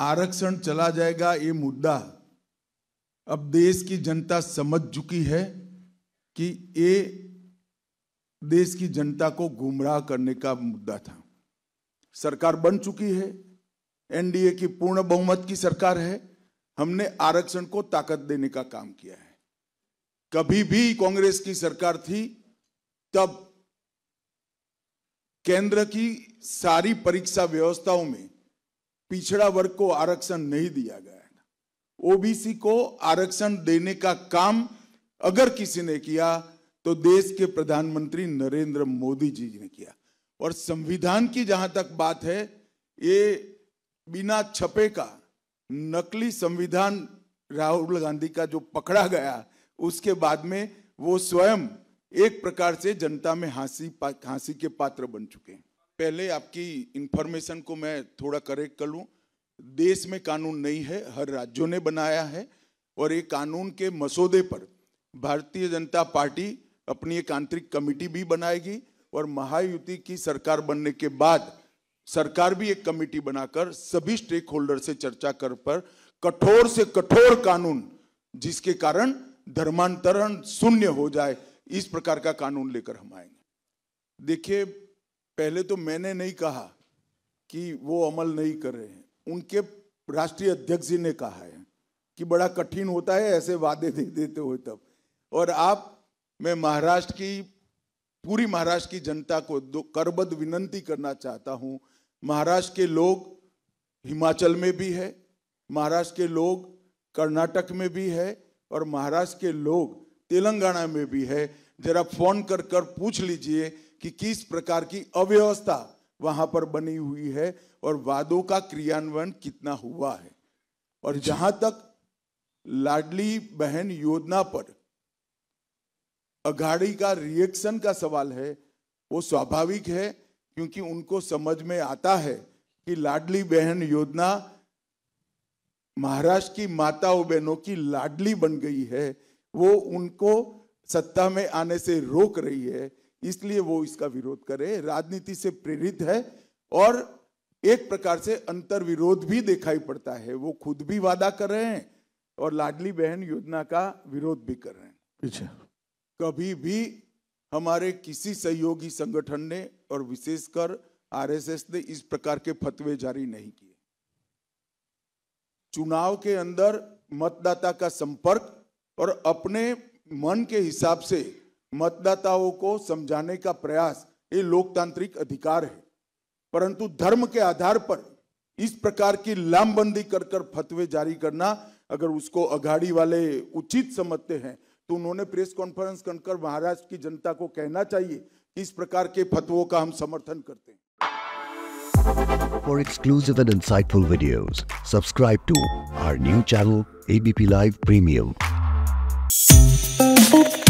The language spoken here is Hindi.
आरक्षण चला जाएगा ये मुद्दा अब देश की जनता समझ चुकी है कि ये देश की जनता को गुमराह करने का मुद्दा था सरकार बन चुकी है एनडीए की पूर्ण बहुमत की सरकार है हमने आरक्षण को ताकत देने का काम किया है कभी भी कांग्रेस की सरकार थी तब केंद्र की सारी परीक्षा व्यवस्थाओं में पिछड़ा वर्ग को आरक्षण नहीं दिया गया है ओबीसी को आरक्षण देने का काम अगर किसी ने किया तो देश के प्रधानमंत्री नरेंद्र मोदी जी ने किया और संविधान की जहां तक बात है ये बिना छपे का नकली संविधान राहुल गांधी का जो पकड़ा गया उसके बाद में वो स्वयं एक प्रकार से जनता में हांसी हांसी के पात्र बन चुके हैं पहले आपकी इंफॉर्मेशन को मैं थोड़ा करेक्ट कर लूँ देश में कानून नहीं है हर राज्यों ने बनाया है और ये कानून के मसौदे पर भारतीय जनता पार्टी अपनी एक आंतरिक कमेटी भी बनाएगी और महायुति की सरकार बनने के बाद सरकार भी एक कमेटी बनाकर सभी स्टेक होल्डर से चर्चा कर पर कठोर से कठोर कानून जिसके कारण धर्मांतरण शून्य हो जाए इस प्रकार का कानून लेकर हम आएंगे देखिए पहले तो मैंने नहीं कहा कि वो अमल नहीं कर रहे हैं उनके राष्ट्रीय अध्यक्ष जी ने कहा है कि बड़ा कठिन होता है ऐसे वादे दे देते हुए तब और आप मैं महाराष्ट्र की पूरी महाराष्ट्र की जनता को दो करबद्ध विनंती करना चाहता हूं महाराष्ट्र के लोग हिमाचल में भी है महाराष्ट्र के लोग कर्नाटक में भी है और महाराष्ट्र के लोग तेलंगाना में भी है जरा फोन कर कर पूछ लीजिए कि किस प्रकार की अव्यवस्था वहां पर बनी हुई है और वादों का क्रियान्वयन कितना हुआ है और जहां तक लाडली बहन योजना पर अघाड़ी का रिएक्शन का सवाल है वो स्वाभाविक है क्योंकि उनको समझ में आता है कि लाडली बहन योजना महाराष्ट्र की माताओं बहनों की लाडली बन गई है वो उनको सत्ता में आने से रोक रही है इसलिए वो इसका विरोध करे राजनीति से प्रेरित है और एक प्रकार से अंतर विरोध भी दिखाई पड़ता है वो खुद भी वादा कर रहे हैं और लाडली बहन योजना का विरोध भी कर रहे हैं पीछे कभी भी हमारे किसी सहयोगी संगठन ने और विशेषकर आरएसएस ने इस प्रकार के फतवे जारी नहीं किए चुनाव के अंदर मतदाता का संपर्क और अपने मन के हिसाब से मतदाताओं को समझाने का प्रयास ये लोकतांत्रिक अधिकार है परंतु धर्म के आधार पर इस प्रकार की लामबंदी कर कर फतवे जारी करना अगर उसको अघाड़ी वाले उचित समझते हैं तो उन्होंने प्रेस कॉन्फ्रेंस कर महाराष्ट्र की जनता को कहना चाहिए कि इस प्रकार के फतवों का हम समर्थन करते हैं For exclusive and insightful videos, subscribe to our new channel ABP Live Premium.